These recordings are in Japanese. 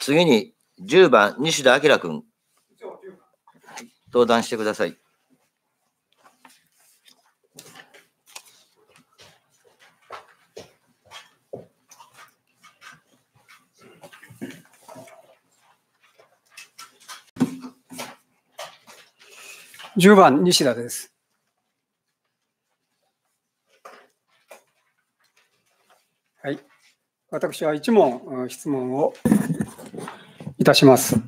次に10番、西田明君。登壇してください。10番、西田です。はい。私は1問質問をたします。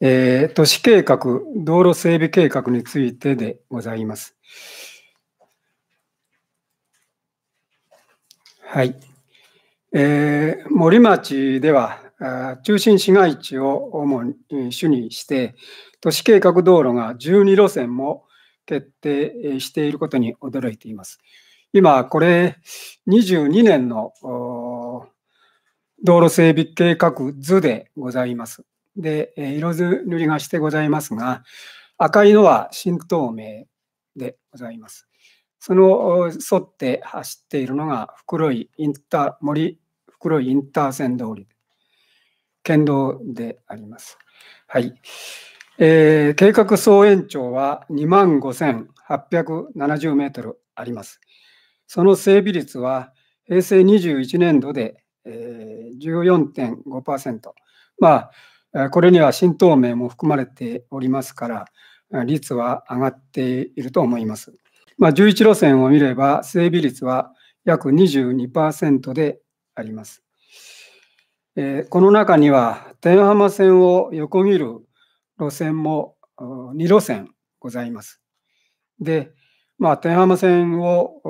えー、都市計画、道路整備計画についてでございます。はい。えー、森町では、中心市街地を主に主にして、都市計画道路が12路線も決定していることに驚いています。今、これ、22年の道路整備計画図でございます。で、色塗りがしてございますが、赤いのは新東名でございます。その沿って走っているのが袋井インター森袋井インター線通り、県道であります。はい。えー、計画総延長は2万5870メートルあります。その整備率は平成21年度でえー、14.5%。まあ、これには新東名も含まれておりますから、率は上がっていると思います。まあ、11路線を見れば、整備率は約22%であります。えー、この中には、天浜線を横切る路線も2路線ございます。で、まあ、天浜線を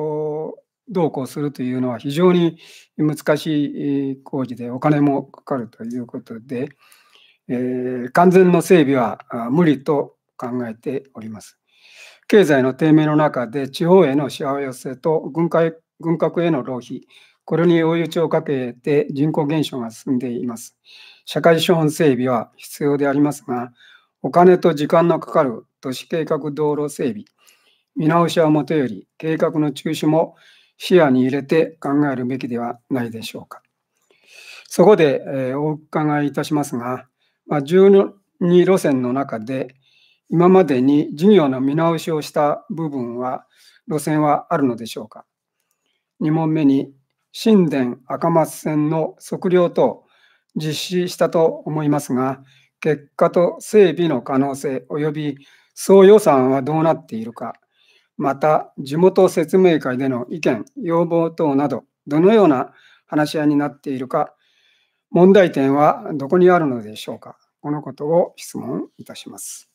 どうこうするというのは非常に難しい工事でお金もかかるということで、えー、完全の整備は無理と考えております。経済の低迷の中で地方へのしわ寄せと軍艦軍拡への浪費、これに追い打ちをかけて人口減少が進んでいます。社会資本整備は必要でありますが、お金と時間のかかる都市計画道路整備、見直しはもとより計画の中止も視野に入れて考えるべきではないでしょうか。そこで、えー、お伺いいたしますが、まあ、12路線の中で今までに事業の見直しをした部分は路線はあるのでしょうか。2問目に新田赤松線の測量等実施したと思いますが、結果と整備の可能性及び総予算はどうなっているか、また地元説明会での意見、要望等など、どのような話し合いになっているか、問題点はどこにあるのでしょうか。このことを質問いたします。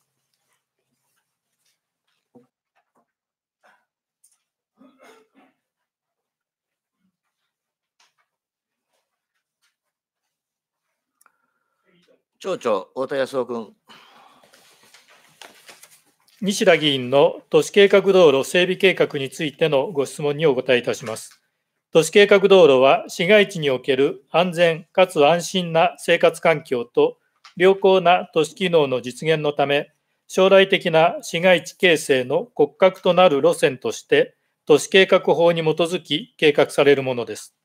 町長、太田康夫君。西田議員の都市計画道路整備計画についてのご質問にお答えいたします。都市計画道路は市街地における安全かつ安心な生活環境と良好な都市機能の実現のため、将来的な市街地形成の骨格となる路線として、都市計画法に基づき計画されるものです。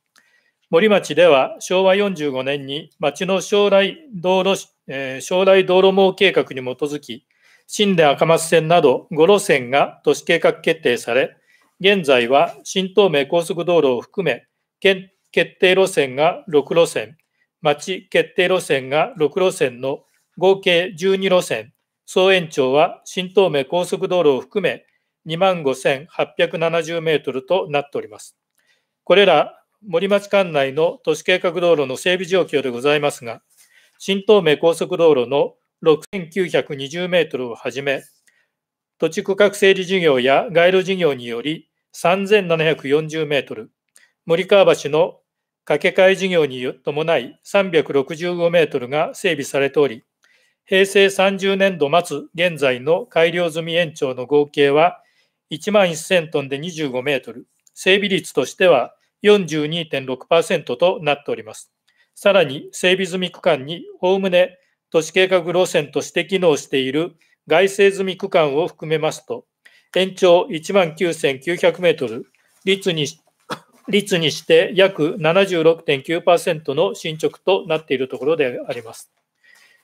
森町では昭和45年に町の将来道路、えー、将来道路網計画に基づき、新田赤松線など5路線が都市計画決定され、現在は新東名高速道路を含め、決定路線が6路線、町決定路線が6路線の合計12路線、総延長は新東名高速道路を含め2万5870メートルとなっております。これら森町管内の都市計画道路の整備状況でございますが、新東名高速道路の6920メートルをはじめ、土地区画整理事業や街路事業により3740メートル、森川橋の架け替え事業に伴い365メートルが整備されており、平成30年度末現在の改良済み延長の合計は1万1000トンで25メートル、整備率としては42.6%となっております。さらに整備済み区間におおむね都市計画路線として機能している外製済み区間を含めますと、延長1万9900メートル、率に率にして約76.9%の進捗となっているところであります。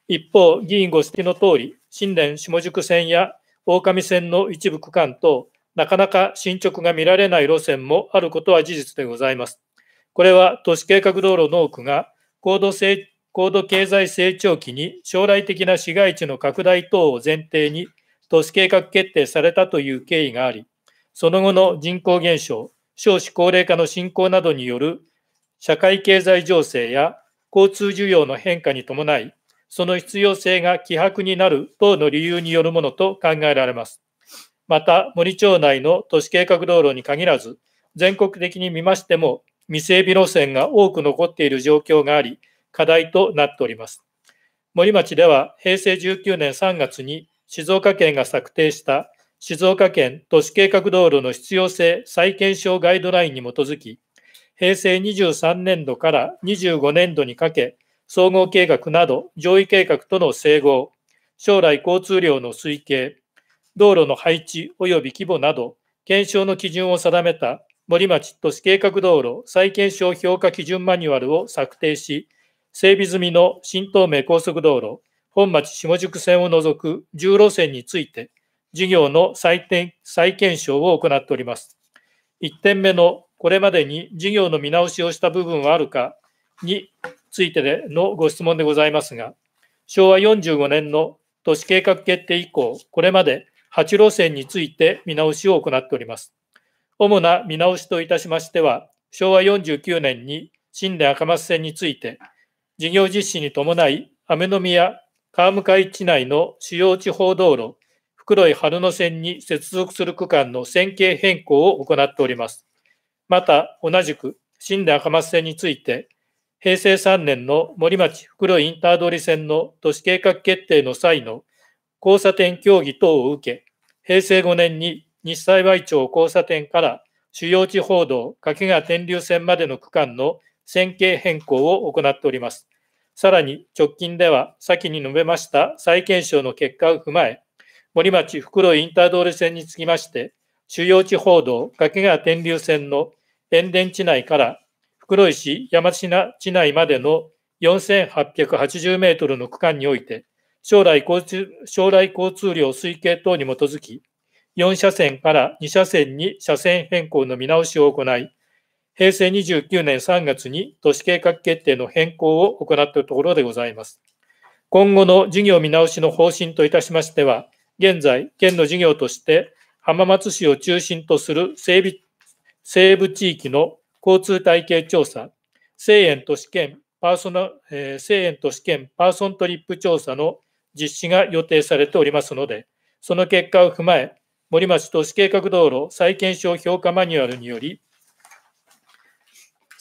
一方、議員ご指摘の通り、新年下宿線や大上線の一部区間等、なかなか進捗が見られない路線もあることは事実でございます。これは都市計画道路の多くが高度成高度経済成長期に将来的な市街地の拡大等を前提に都市計画決定されたという経緯があり、その後の人口減少、少子高齢化の進行などによる社会経済情勢や交通需要の変化に伴い、その必要性が希薄になる等の理由によるものと考えられます。また、森町内の都市計画道路に限らず、全国的に見ましても、未整備路線が多く残っている状況があり、課題となっております。森町では平成19年3月に静岡県が策定した静岡県都市計画道路の必要性再検証ガイドラインに基づき、平成23年度から25年度にかけ、総合計画など上位計画との整合、将来交通量の推計、道路の配置及び規模など、検証の基準を定めた森町都市計画道路再検証評価基準マニュアルを策定し、整備済みの新東名高速道路、本町下宿線を除く10路線について、事業の再再検証を行っております。1点目のこれまでに事業の見直しをした部分はあるかについてでのご質問でございますが、昭和45年の都市計画決定以降、これまで8路線について見直しを行っております。主な見直しといたしましては、昭和49年に新田赤松線について、事業実施に伴い、雨宮、川向市内の主要地方道路、袋井春野線に接続する区間の線形変更を行っております。また、同じく、新田浜松線について、平成3年の森町袋井インター通り線の都市計画決定の際の交差点協議等を受け、平成5年に西幸町交差点から主要地方道掛川天竜線までの区間の線形変更を行っております。さらに直近では先に述べました再検証の結果を踏まえ、森町袋井インター通り線につきまして、主要地報道掛川天竜線の塩田地内から袋井市山科地内までの4880メートルの区間において、将来交通将来交通量推計等に基づき、4車線から2車線に車線変更の見直しを行い、平成29年3月に都市計画決定の変更を行ったところでございます。今後の事業見直しの方針といたしましては、現在、県の事業として浜松市を中心とする整備西部地域の交通体系調査、西園都市圏パーソナ、えー、西園都市圏パーソントリップ調査の実施が予定されておりますので、その結果を踏まえ、森町都市計画道路再検証評価マニュアルにより、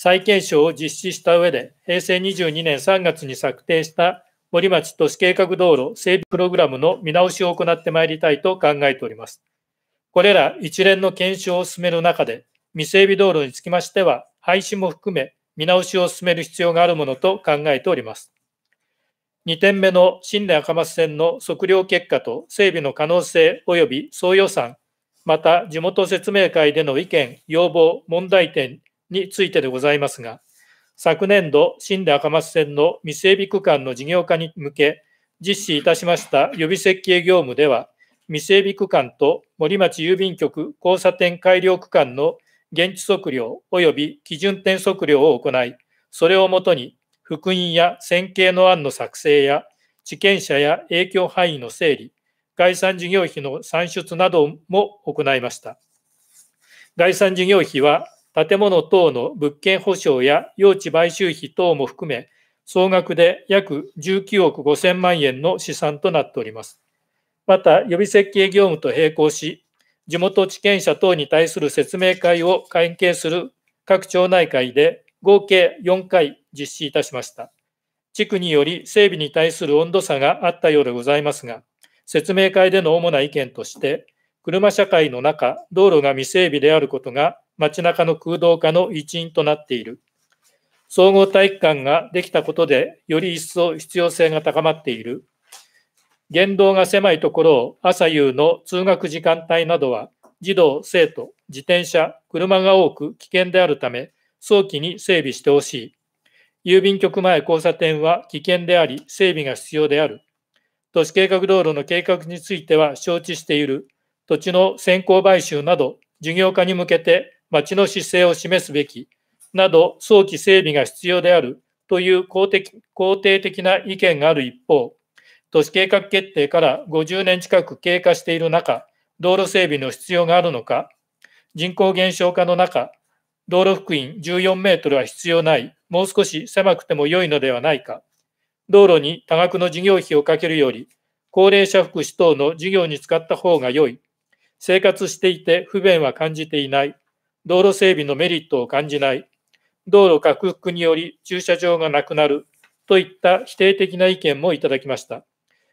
再検証を実施した上で、平成22年3月に策定した森町都市計画道路整備プログラムの見直しを行ってまいりたいと考えております。これら一連の検証を進める中で、未整備道路につきましては、廃止も含め見直しを進める必要があるものと考えております。2点目の新年赤松線の測量結果と整備の可能性及び総予算、また地元説明会での意見、要望、問題点についてでございますが、昨年度、新田赤松線の未整備区間の事業化に向け、実施いたしました予備設計業務では、未整備区間と森町郵便局交差点改良区間の現地測量及び基準点測量を行い、それをもとに、福音や線形の案の作成や、地権者や影響範囲の整理、概算事業費の算出なども行いました。概算事業費は建物等の物件保証や用地買収費等も含め、総額で約19億5000万円の試算となっております。また、予備設計業務と並行し、地元地権者等に対する説明会を関係する各町内会で合計4回実施いたしました。地区により整備に対する温度差があったようでございますが、説明会での主な意見として、車社会の中、道路が未整備であることが街中の空洞化の一因となっている。総合体育館ができたことで、より一層必要性が高まっている。言動が狭いところを朝夕の通学時間帯などは、児童、生徒、自転車、車が多く危険であるため、早期に整備してほしい。郵便局前交差点は危険であり、整備が必要である。都市計画道路の計画については承知している。土地の先行買収など、事業化に向けて町の姿勢を示すべきなど早期整備が必要であるという肯定肯定的な意見がある一方、都市計画決定から50年近く経過している中、道路整備の必要があるのか、人口減少化の中、道路幅員14メートルは必要ない、もう少し狭くても良いのではないか、道路に多額の事業費をかけるより、高齢者福祉等の事業に使った方が良い、生活していて不便は感じていない、道路整備のメリットを感じない、道路拡幅により駐車場がなくなるといった否定的な意見もいただきました。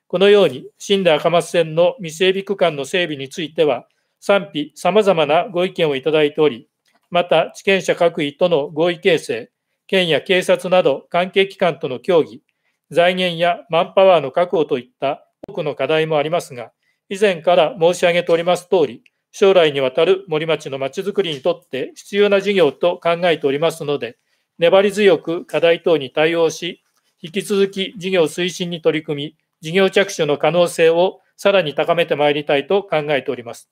このように、新田赤松線の未整備区間の整備については、賛否様々なご意見をいただいており、また地権者各位との合意形成、県や警察など関係機関との協議、財源やマンパワーの確保といった多くの課題もありますが、以前から申し上げておりますとおり、将来にわたる森町のまちづくりにとって必要な事業と考えておりますので、粘り強く課題等に対応し、引き続き事業推進に取り組み、事業着手の可能性をさらに高めてまいりたいと考えております。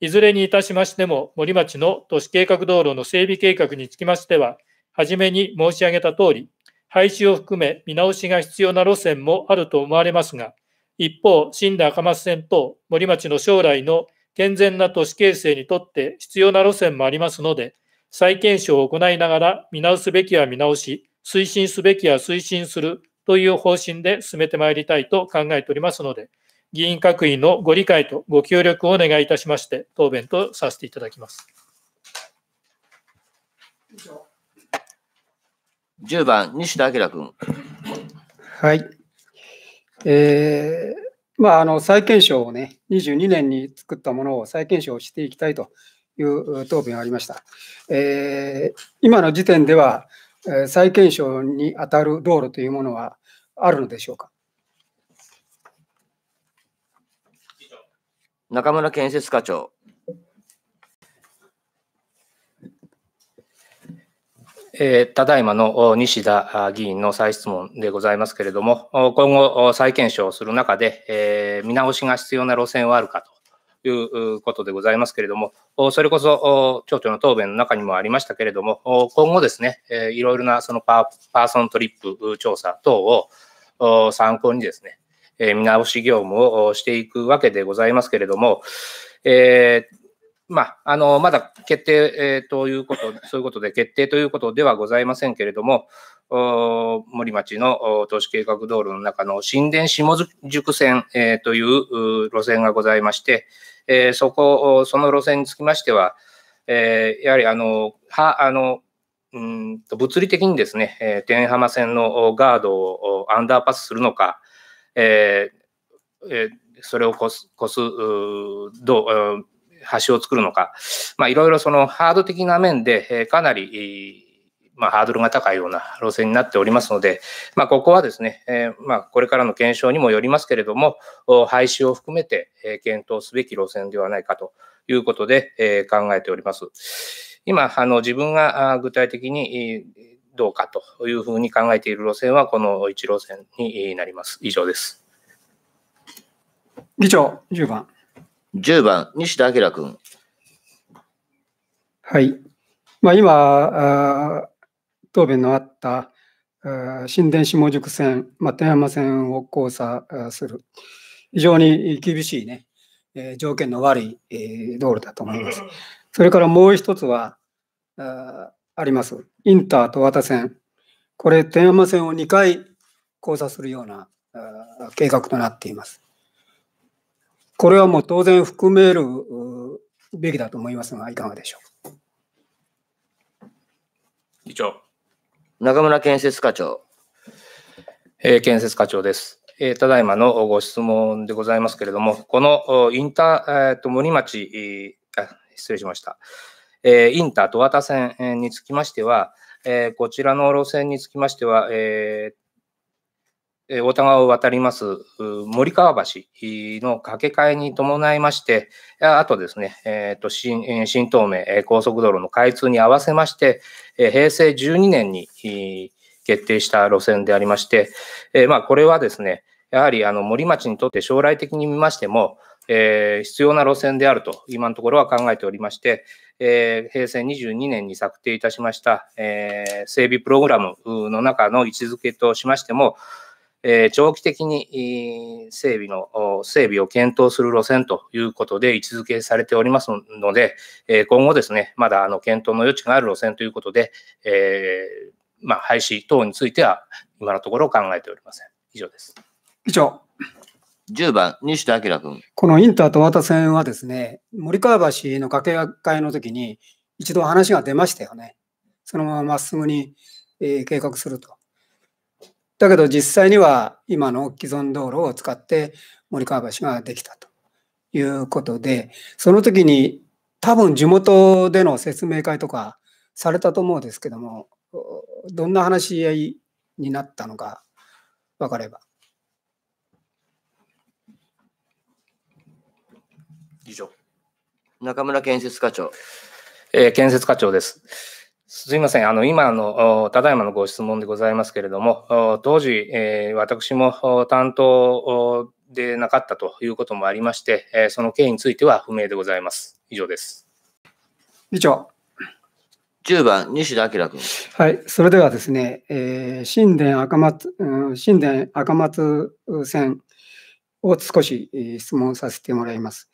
いずれにいたしましても、森町の都市計画道路の整備計画につきましては、はじめに申し上げたとおり、廃止を含め見直しが必要な路線もあると思われますが、一方、新田赤松線等森町の将来の健全な都市形成にとって必要な路線もありますので、再検証を行いながら見直すべきは見直し、推進すべきは推進するという方針で進めてまいりたいと考えておりますので、議員各位のご理解とご協力をお願いいたしまして、答弁とさせていただきます。10番、西田明君。はい。えーまあ、あの再検証をね、22年に作ったものを再検証していきたいという答弁がありました。えー、今の時点では、再検証に当たる道路というものはあるのでしょうか。中村建設課長。えー、ただいまの西田議員の再質問でございますけれども、今後、再検証する中で、えー、見直しが必要な路線はあるかということでございますけれども、それこそ町長の答弁の中にもありましたけれども、今後ですね、いろいろなそのパーソントリップ調査等を参考にですね、見直し業務をしていくわけでございますけれども、えーまあ、あの、まだ決定、えー、ということ、そういうことで決定ということではございませんけれども、森町の都市計画道路の中の新田下宿線、えー、という路線がございまして、えー、そこ、その路線につきましては、えー、やはりあの、は、あの、うんと物理的にですね、えー、天浜線のガードをアンダーパスするのか、えーえー、それを越す越すどう橋を作るのか、まあ、いろいろそのハード的な面で、えかなり、まあ、ハードルが高いような路線になっておりますので、まあ、ここはですね、えー、まあ、これからの検証にもよりますけれども、廃止を含めて、え検討すべき路線ではないかということで、え考えております。今、あの自分が具体的にどうかというふうに考えている路線は、この1路線になります。以上です。議長、10番。10番、西田明君。はい。まあ、今あ、答弁のあったあ新田下宿線、まあ、天山線を交差する、非常に厳しいね、えー、条件の悪い、えー、道路だと思います。それからもう一つは、ああります。インターと渡線。これ、天山線を2回交差するような計画となっています。これはもう当然含めるべきだと思いますが、いかがでしょう議長。中村建設課長。えー、建設課長です。えー、ただいまのご質問でございますけれども、このインター、えー、と森町、えー、失礼しました、えー、インター十和田線につきましては、えー、こちらの路線につきましては、えー、お互いを渡ります森川橋の架け替えに伴いまして、あとですね、えー、と新新東名高速道路の開通に合わせまして、平成12年に決定した路線でありまして、えまあ、これはですね、やはりあの森町にとって将来的に見ましても、えー、必要な路線であると今のところは考えておりまして、えー、平成22年に策定いたしました、えー、整備プログラムの中の位置づけとしましても、えー、長期的に整備の、整備を検討する路線ということで位置づけされておりますので、え今後ですね、まだあの検討の余地がある路線ということで、えー、まあ、廃止等については今のところ考えておりません。以上です。以上。10番、西田明君。このインターと渡田線はですね、森川橋の掛け替えの時に一度話が出ましたよね。そのまままっすぐに、えー、計画すると。だけど実際には今の既存道路を使って森川橋ができたということで、その時に多分地元での説明会とかされたと思うんですけども、どんな話し合いになったのか分かれば。以上。中村建設課長。えー、建設課長です。すいません。あの、今の、ただいまのご質問でございますけれども、当時、え私も担当でなかったということもありまして、その経緯については不明でございます。以上です。以上。10番、西田明君。はい、それではですね、えー、神殿赤松、うん、神殿赤松線を少し質問させてもらいます。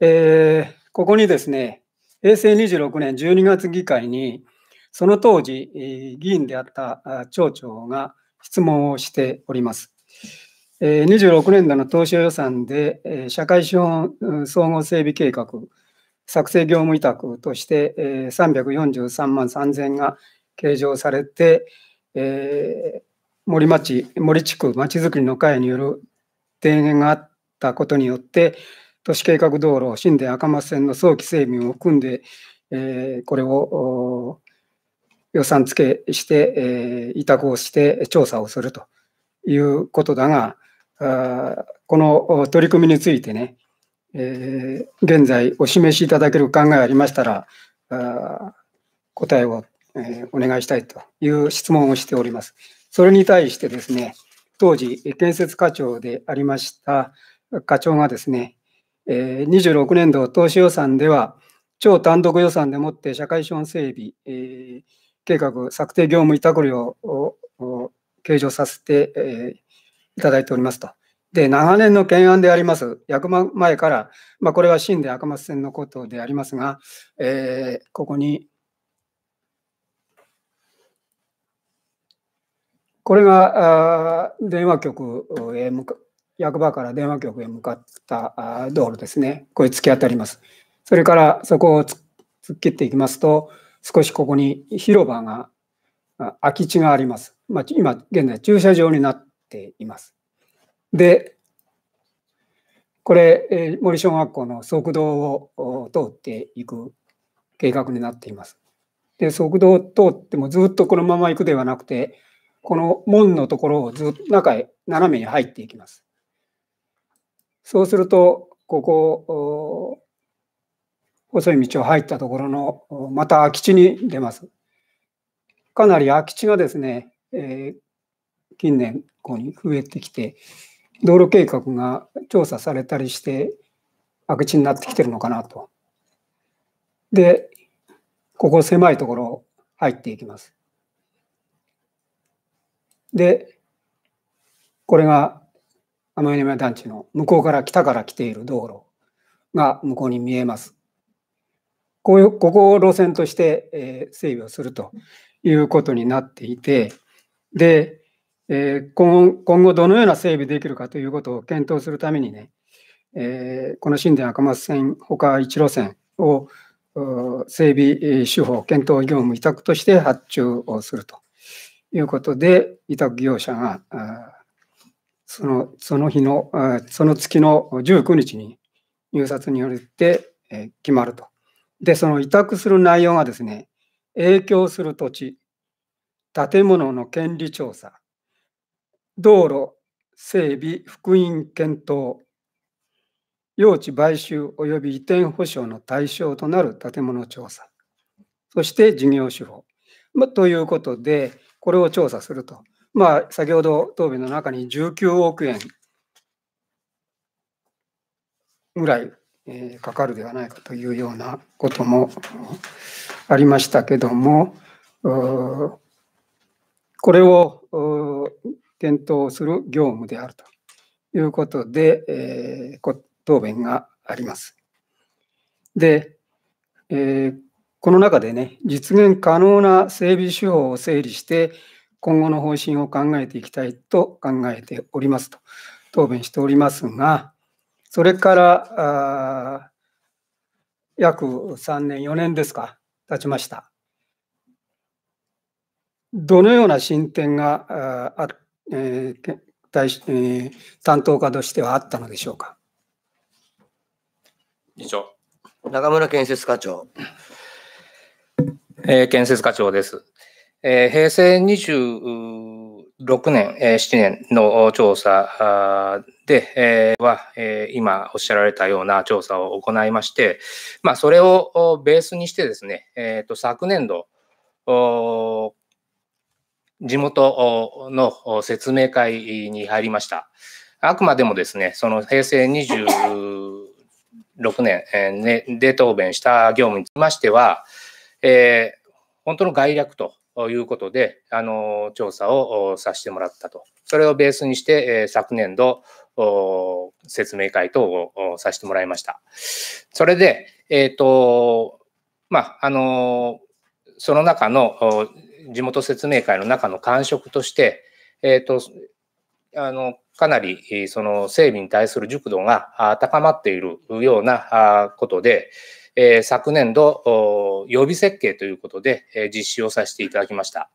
えー、ここにですね、平成26年12月議会に、その当時、議員であった町長が質問をしております。26年度の当初予算で、社会資本総合整備計画、作成業務委託として343万3000が計上されて、え森町、森地区まちづくりの会による提言があったことによって、都市計画道路、新田赤松線の早期整備を含んで、えこれを予算付けして、えー、委託をして調査をするということだが、あこの取り組みについてね、えー、現在お示しいただける考えありましたら、あ答えを、えー、お願いしたいという質問をしております。それに対してですね、当時、建設課長でありました課長がですね、えー、26年度投資予算では、超単独予算でもって社会資本整備、えー計画策定業務委託料を計上させて、えー、いただいておりますと。で、長年の懸案であります、役場前から、まあ、これは新で赤松線のことでありますが、えー、ここに、これがあ電話局へ向か、役場から電話局へ向かった道路ですね。これ突き当たります。それからそこを突っ切っていきますと、少しここに広場が、空き地があります。まあ、今、現在駐車場になっています。で、これ、え森小学校の側道を通っていく計画になっています。で、側道を通ってもずっとこのまま行くではなくて、この門のところをずっと中へ斜めに入っていきます。そうすると、ここ、細い道を入ったところの、また空き地に出ます。かなり空き地がですね、えー、近年こうに増えてきて、道路計画が調査されたりして、空き地になってきてるのかなと。で、ここ狭いところ入っていきます。で、これが天沼団地の向こうから北から来ている道路が向こうに見えます。ここを路線として、えー、整備をするということになっていて、で、えー、今後どのような整備できるかということを検討するためにね、えー、この新田赤松線ほか1路線を整備手法検討業務委託として発注をするということで、委託業者がそのその日の、その月の19日に入札によって決まると。で、その委託する内容がですね、影響する土地、建物の権利調査、道路整備復員検討、用地買収及び移転保証の対象となる建物調査、そして事業手法、ま、ということで、これを調査すると。まあ、先ほど答弁の中に19億円ぐらいえかかるではないかというようなこともありましたけどもこれを検討する業務であるということで、え答弁があります。で、えこの中でね実現可能な整備手法を整理して今後の方針を考えていきたいと考えておりますと答弁しておりますが、それから約3年、4年ですか、経ちました。どのような進展があ、えー対しえー、担当課としてはあったのでしょうか。以長。中村建設課長。えー、建設課長です。えー、平成26年、えー、7年の調査で、えー、は、えー、今おっしゃられたような調査を行いまして、まあ、それをベースにしてですね、えー、と昨年度、地元の説明会に入りました。あくまでもですね、その平成26年、えー、ね、で答弁した業務につきましては、えー、本当の概略とということで、あの、調査をさせてもらったと。それをベースにして、昨年度、説明会等をさせてもらいました。それで、えっ、ー、と、まあ、あの、その中の、地元説明会の中の感触として、えっ、ー、と、あの、かなり、その整備に対する熟度が高まっているようなことで、え昨年度、予備設計ということで、え実施をさせていただきました。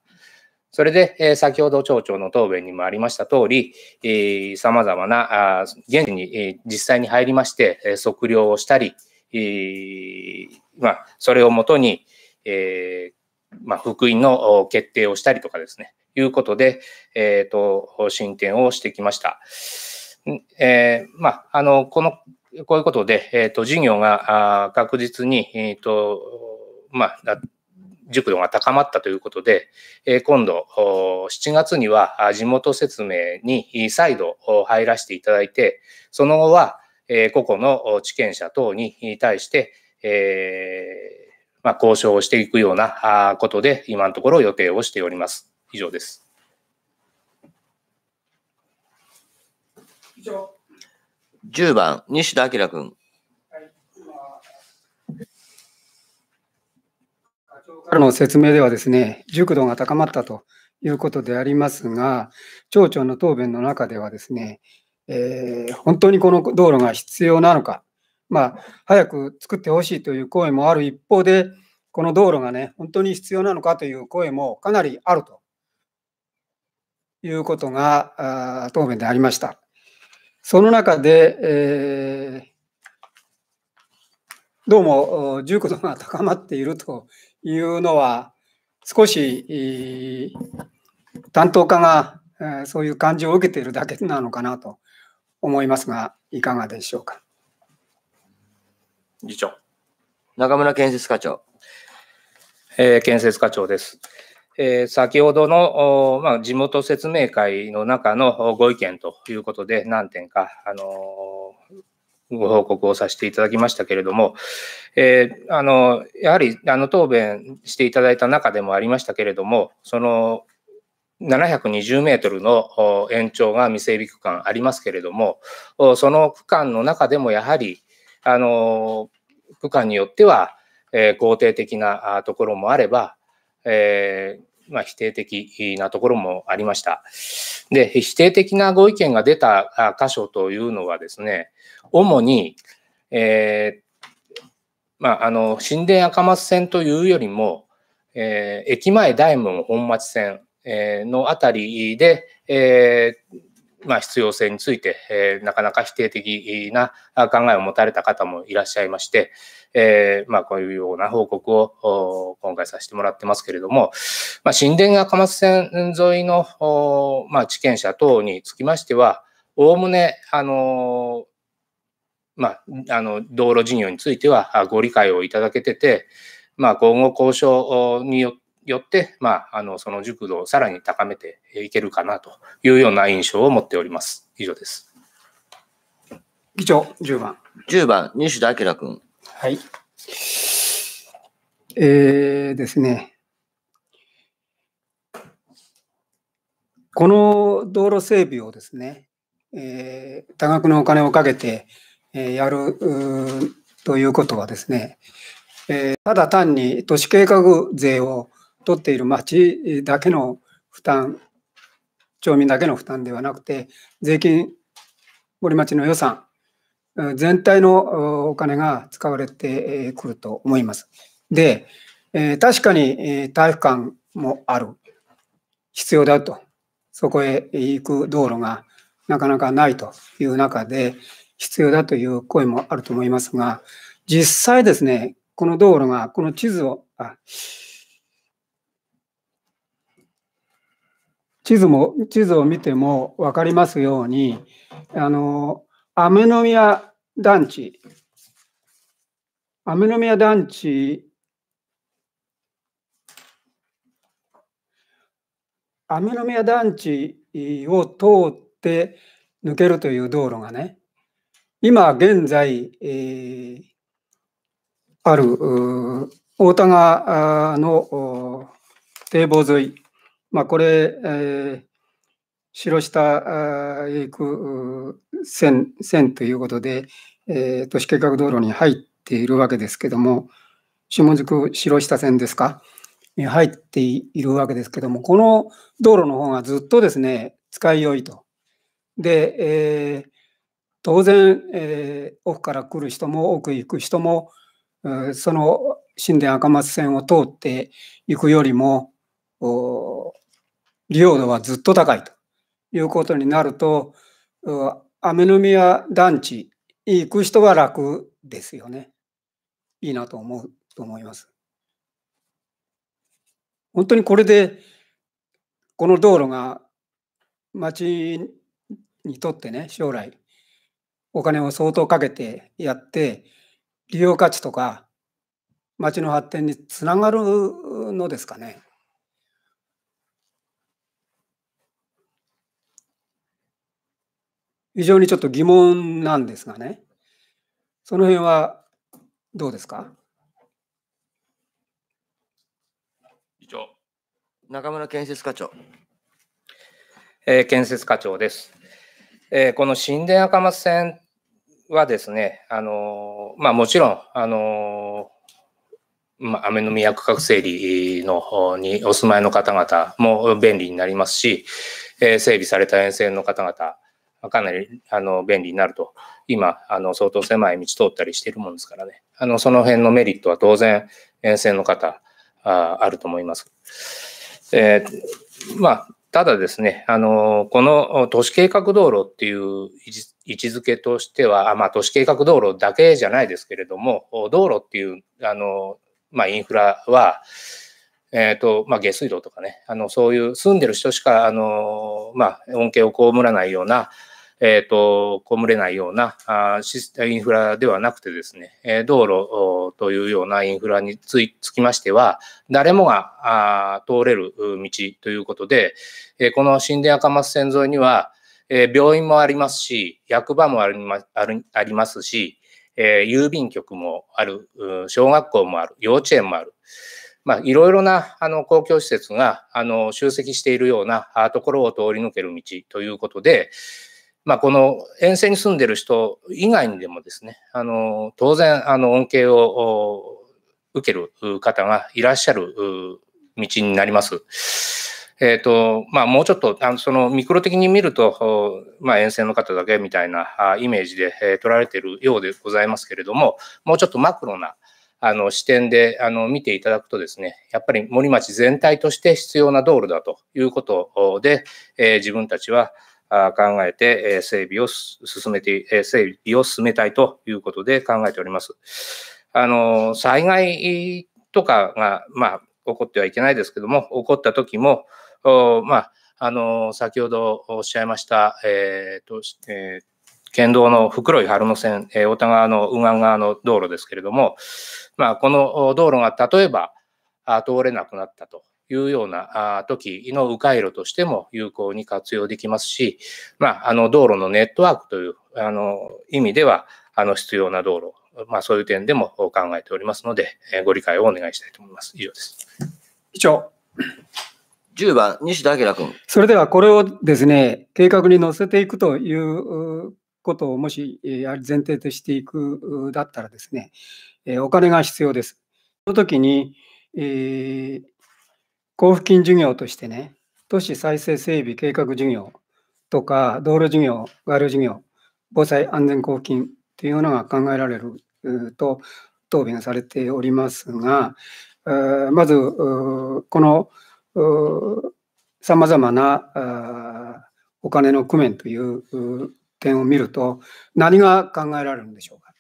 それで、え先ほど町長の答弁にもありました通り、えまざまな、あ現地に、え実際に入りまして、え測量をしたり、えまあ、それをもとに、えまあ、福音の決定をしたりとかですね、いうことで、えー、と、進展をしてきました。えー、まあ、あの、このこういうことで、えっ、ー、と、事業が確実に、えっ、ー、と、まあ、熟度が高まったということで、え今度、7月には地元説明に再度入らせていただいて、その後は、え個々の地権者等に対して、えまあ、交渉をしていくようなことで、今のところ予定をしております。以上です。以上。10番、西田明君。長からの説明ではですね、熟度が高まったということでありますが、町長の答弁の中ではですね、えー、本当にこの道路が必要なのか、まあ、早く作ってほしいという声もある一方で、この道路がね、本当に必要なのかという声もかなりあるということが答弁でありました。その中で、えー、どうも重度が高まっているというのは、少し、担当課が、えそういう感じを受けているだけなのかなと思いますが、いかがでしょうか。次長。中村建設課長。えー、建設課長です。えー、先ほどの、まあ、地元説明会の中のご意見ということで、何点か、あのー、ご報告をさせていただきましたけれども、えー、あのやはりあの答弁していただいた中でもありましたけれども、その720メートルの延長が未整備区間ありますけれども、その区間の中でもやはり、あの区間によっては、え肯定的なところもあれば、えー、まあ、否定的なところもありました。で、否定的なご意見が出た箇所というのはですね、主に、えー、まあ、あの、神殿赤松線というよりも、えー、駅前大門本町線、えー、のあたりで、えーまあ、必要性について、えー、なかなか否定的な考えを持たれた方もいらっしゃいまして、えー、まあ、こういうような報告を今回させてもらってますけれども、まあ、神殿川貨物線沿いの、まあ、地権者等につきましては、おおむね、あのまあ、あの道路事業についてはご理解をいただけてて、まあ、今後交渉によっよって、まあ、あの、その熟度をさらに高めていけるかなというような印象を持っております。以上です。議長、10番。10番、西田明君。はい。えー、ですね。この道路整備をですね、えー、多額のお金をかけて、えー、やるということはですね、えー、ただ単に都市計画税を取っている町だけの負担、町民だけの負担ではなくて、税金、森町の予算、全体のお金が使われてくると思います。で、え確かに体育館もある。必要だと。そこへ行く道路がなかなかないという中で、必要だという声もあると思いますが、実際ですね、この道路が、この地図を、あ地図も、地図を見ても分かりますように、あの、雨宮団地、雨宮団地、雨宮団地を通って抜けるという道路がね、今現在、えー、ある太田川の堤防沿いまあ、これ、えー、白下へ行く線線ということで、えー、都市計画道路に入っているわけですけども、下宿白下線ですか、に入っているわけですけども、この道路の方がずっとですね、使いよいと。で、えー、当然、えー、から来る人も奥行く人も、その神殿赤松線を通って行くよりも、利用度はずっと高いということになると、雨宮団地行く人は楽ですよね。いいなと思うと思います。本当にこれで、この道路が町にとってね、将来、お金を相当かけてやって、利用価値とか、町の発展につながるのですかね。非常にちょっと疑問なんですがね、その辺はどうですか以上、中村建設課長。えー、建設課長です。えー、この新田赤松線はですね、あのー、まあ、もちろん、あのまあ、雨の都区画整理のにお住まいの方々も便利になりますし、え整備された沿線の方々かなりあの便利になると、今、あの相当狭い道通ったりしてるもんですからね、あのその辺のメリットは当然、沿線の方、ああると思います。えー、まあ、ただですね、あのこの都市計画道路っていう位置づけとしては、まあ、都市計画道路だけじゃないですけれども、道路っていうあの、まあ、インフラは、えーとまあ、下水道とかね、あのそういう住んでる人しかあの、まあ、恩恵を被らないようなえっ、ー、と、こむれないようなあインフラではなくてですね、え道路というようなインフラにつきましては、誰もがあ通れる道ということで、えこの神殿赤松線沿いには、え病院もありますし、役場もありまありますし、え郵便局もある、小学校もある、幼稚園もある。まあ、いろいろなあの公共施設があの集積しているようなところを通り抜ける道ということで、まあ、この沿線に住んでる人以外にでもですね、あの当然あの恩恵を受ける方がいらっしゃる道になります。えっ、ー、と、まあ、もうちょっと、あのそのミクロ的に見ると、まあ、沿線の方だけみたいなイメージで、取られているようでございますけれども、もうちょっとマクロなあの視点であの見ていただくとですね、やっぱり森町全体として必要な道路だということで、えー、自分たちは考えて、整備を進めて、整備を進めたいということで考えております。あの、災害とかが、まあ、起こってはいけないですけども、起こった時も、まあ、あの、先ほどおっしゃいました、えっ、ー、と、えー県道の袋井春野線、えー、太田川の右岸側の道路ですけれども、まあ、この道路が例えば通れなくなったというような時の迂回路としても有効に活用できますし、まあ、あの道路のネットワークというあの意味ではあの必要な道路、まあ、そういう点でも考えておりますので、ご理解をお願いしたいと思います。以上です。以上。10番、西田明君。それではこれをですね、計画に載せていくということをもし前提としていくだったらですね、お金が必要です。その時に、えー、交付金事業としてね、都市再生整備計画事業とか、道路事業、街路事業、防災安全交付金というのが考えられると答弁されておりますが、まず、このさまざまなお金の工面という点を見ると、何が考えられるんでしょうか。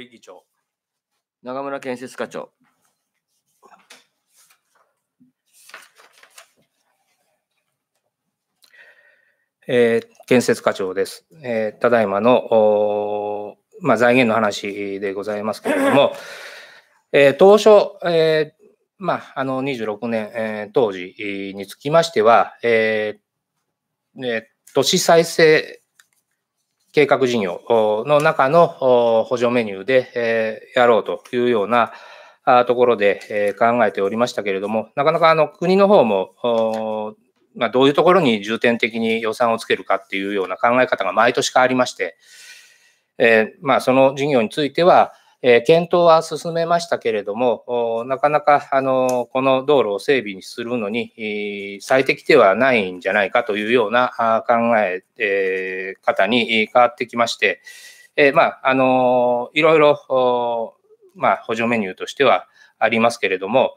議長、長村建設課長。えー、建設課長です。えー、ただいまの、まあ、財源の話でございますけれども、えー、当初、えーまあ、あの26年、えー、当時につきましては、えーえ都市再生計画事業の中の補助メニューで、えー、やろうというようなところで、えー、考えておりましたけれども、なかなかあの国の方もがどういうところに重点的に予算をつけるかっていうような考え方が毎年変わりまして、えー、まあ、その事業については、えー、検討は進めましたけれども、なかなか、あの、この道路を整備にするのに、えー、最適ではないんじゃないかというような考ええー、方に変わってきまして、えまあ、あのいろいろ、まあ、補助メニューとしてはありますけれども、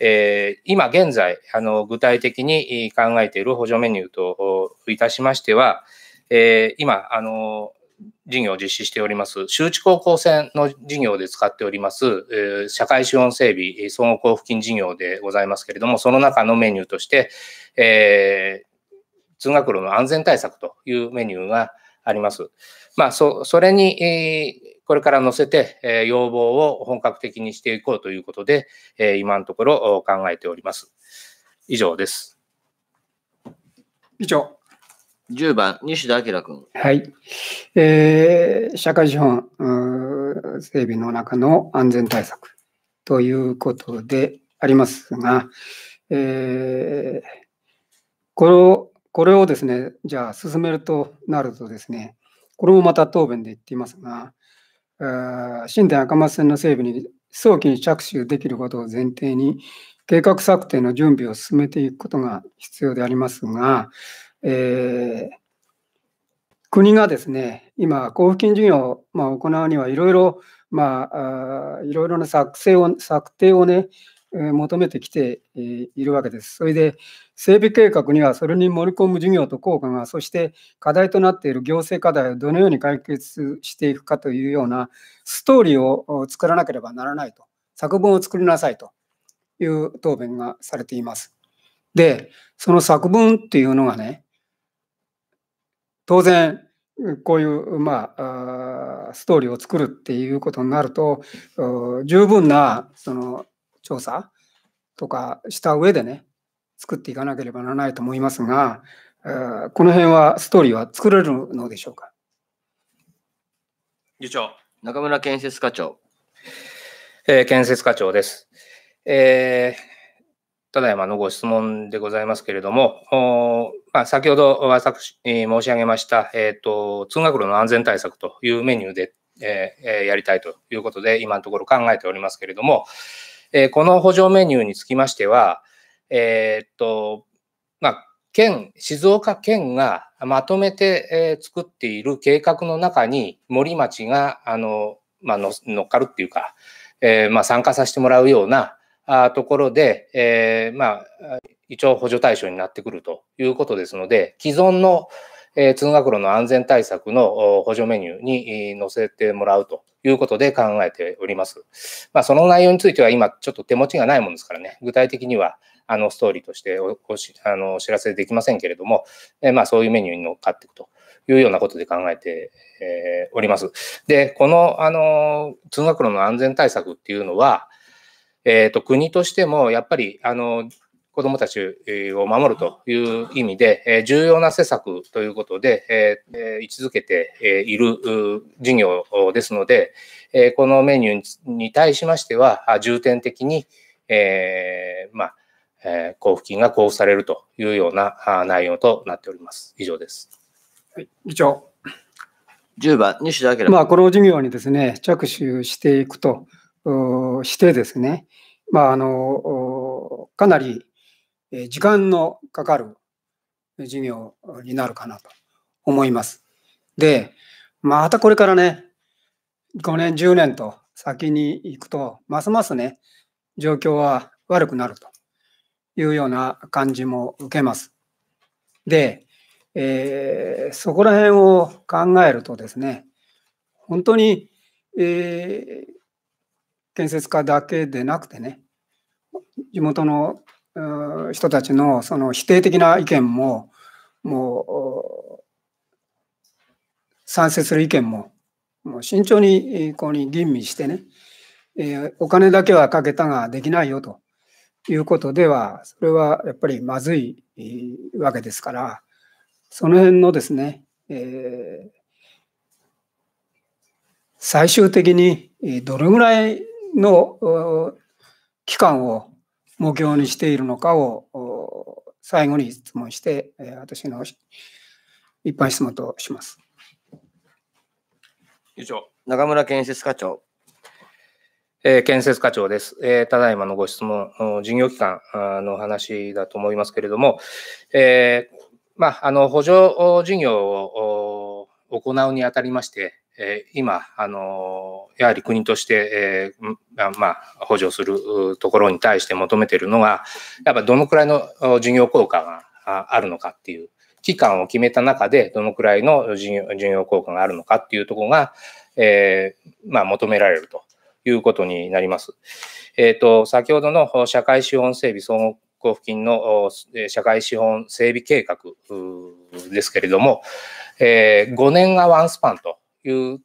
えー、今現在、あの、具体的に考えている補助メニューといたしましては、えー、今、あの、事業を実施しております、周知高校線の事業で使っております、えー、社会資本整備総合交付金事業でございますけれども、その中のメニューとして、え通学路の安全対策というメニューがあります。まあ、そ、それに、えこれから載せて、え要望を本格的にしていこうということで、え今のところ考えております。以上です。以上。10番、西田明君。はい。えー、社会資本整備の中の安全対策ということでありますが、えー、こをこれをですね、じゃあ進めるとなるとですね、これもまた答弁で言っていますが、新田赤松線の整備に早期に着手できることを前提に、計画策定の準備を進めていくことが必要でありますが、えー、国がですね、今、交付金事業を、ま行うには、いろいろ、まあ、いろいろな作成を、策定をね、求めてきているわけです。それで整備計画にはそれに盛り込む事業と効果がそして課題となっている行政課題をどのように解決していくかというようなストーリーを作らなければならないと作文を作りなさいという答弁がされています。でその作文っていうのがね当然こういう、まあ、ストーリーを作るっていうことになると、十分なその調査とかした上でね、作っていかなければならないと思いますが、この辺はストーリーは作れるのでしょうか。議長、中村建設課長。えー、建設課長です。えー、ただいまのご質問でございますけれども、まあ、先ほど私、申し上げました、えーと、通学路の安全対策というメニューで、えー、やりたいということで、今のところ考えておりますけれども、えー、この補助メニューにつきましては、えー、っと、まあ、県、静岡県がまとめて、えー、作っている計画の中に森町が、あの、まあの、乗っかるっていうか、えー、まあ、参加させてもらうようなあところで、えー、まあ、一応補助対象になってくるということですので、既存の、えー、通学路の安全対策の補助メニューに載せてもらうということで考えております。まあ、その内容については今ちょっと手持ちがないものですからね、具体的にはあのストーリーとしておあのお知らせできませんけれども、えまあ、そういうメニューに乗っかっていくというようなことで考えて、えおります。で、この、あの通学路の安全対策っていうのは、えーと国としてもやっぱりあの子どもたちを守るという意味で、重要な施策ということで、位置づけている事業ですので、このメニューに対しましては、重点的に、えー、まあ、え交付金が交付されるというような内容となっております。以上です。はい、議長。10番、西田明。まあ、この事業にですね、着手していくとしてですね、まあ、あの、かなりえ時間のかかる授業になるかなと思います。で、またこれからね、5年、10年と先に行くと、ますますね、状況は悪くなるというような感じも受けます。で、えー、そこら辺を考えるとですね、本当に、えー、建設家だけでなくてね、地元の人たちのその否定的な意見も、もう、賛成する意見も、もう慎重にこうに吟味してね、えー、お金だけはかけたができないよということでは、それはやっぱりまずいわけですから、その辺のですね、えー、最終的にどれぐらいの期間を目標にしているのかを最後に質問して、私の一般質問とします。以上、中村建設課長。えー、建設課長です、えー、ただいまのご質問、事業機関の話だと思いますけれども、えー、まあ、あの補助事業を行うにあたりまして、え今、あのやはり国として、えー、まあ、補助するところに対して求めているのが、やっぱどのくらいの事業効果があるのかっていう、期間を決めた中でどのくらいの事業効果があるのかっていうところが、えー、まあ、求められるということになります。えっ、ー、と、先ほどの社会資本整備総合交付金の社会資本整備計画ですけれども、え5年がワンスパンという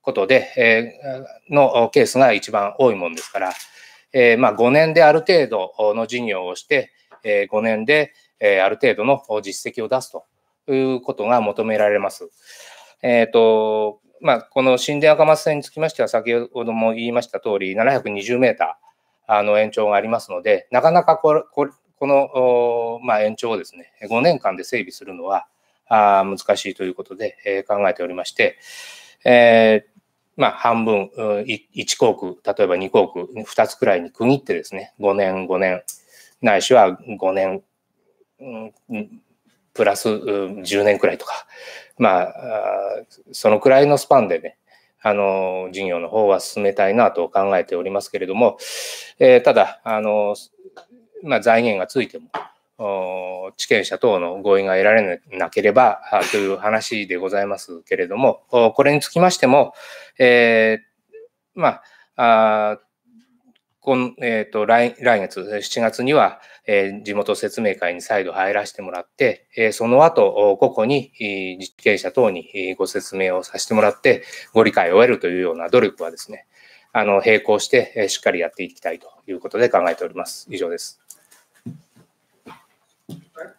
ことで、えのケースが一番多いもんですから、えまあ、5年である程度の事業をして、え5年で、えある程度の実績を出すということが求められます。えっ、ー、と、まあ、この神殿赤松線につきましては、先ほども言いました通り、720メーターの延長がありますので、なかなかこの、まあ、延長をですね、5年間で整備するのは、あ難しいということで、え考えておりまして、えー、まあ、半分、1校区、例えば2校区、2つくらいに区切ってですね、5年、5年、ないしは5年、プラス10年くらいとか、まあ、そのくらいのスパンでね、あの、事業の方は進めたいなと考えておりますけれども、えー、ただ、あの、まあ、財源がついても、地権者等の合意が得られなければ という話でございますけれども、これにつきましても、えー、まあ、あえーと、来来月、7月には、えー、地元説明会に再度入らせてもらって、えー、その後、個々に、えー、実験者等にご説明をさせてもらって、ご理解を得るというような努力はですね、あの並行して、えー、しっかりやっていきたいということで考えております。以上です。Right.